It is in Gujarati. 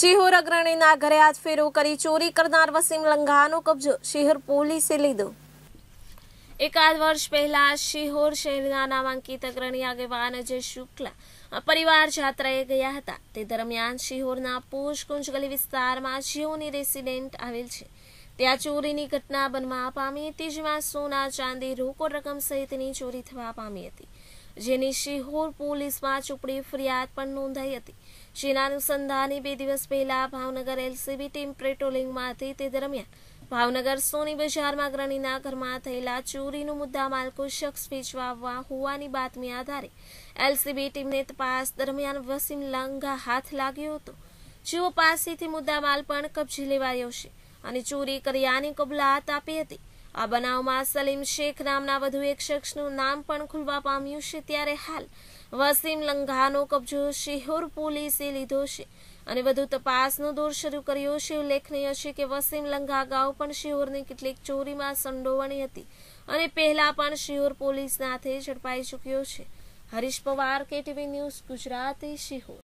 શિહોર અગ્રણીના ઘરે આજ ફેરો કરી ચોરી કરનાર વસીમ લંઘાનો કબજો શિહોર પોલીસે લીધો એકાદ વર્ષ પહેલા શિહોર શહેરના નામાંકિત અગ્રણી આગેવાન અજય શુક્લા પરિવાર જાત્રાએ ગયા હતા તે દરમિયાન શિહોરના પોષકુંજ ગલી વિસ્તારમાં જીઓની રેસિડેન્ટ આવેલ છે ત્યાં ચોરીની ઘટના બનવા પામી હતી જેમાં સોના ચાંદી રોકડ રકમ સહિતની ચોરી થવા પામી હતી જેની શિહોર પોલીસમાં ચૂંટણી ફરિયાદ પણ નોંધાઈ હતી જેના અનુસંધાને બે દિવસ પહેલા ભાવનગર એલસીબી ટીમ પેટ્રોલિંગમાં હતી તે દરમિયાન ભાવનગર સોની બજારમાં અગ્રણીના ઘરમાં થયેલા ચોરીનો મુદ્દા માલકો શખ્સ વેચવા હોવાની બાતમી આધારે એલસીબી ટીમને તપાસ દરમિયાન વસીમ લંગા હાથ લાગ્યો હતો જેઓ પાસેથી માલ પણ કબજે લેવાયો છે અને ચોરી કર્યાની કબૂલાત આપી હતી આ બનાવમાં સલીમ શેખ નામના વધુ એક શખ્સનું નામ પણ ખુલવા પામ્યું છે ત્યારે હાલ વસીમ લંઘાનો કબજો શિહોર પોલીસે લીધો છે અને વધુ તપાસનો દોર શરૂ કર્યો છે ઉલ્લેખનીય છે કે વસીમ લંઘા અગાઉ પણ શિહોરની કેટલીક ચોરીમાં સંડોવણી હતી અને પહેલા પણ શિહોર પોલીસના હાથે ઝડપાઈ ચૂક્યો છે હરીશ પવાર કેટીવી ન્યૂઝ ગુજરાતી શિહોર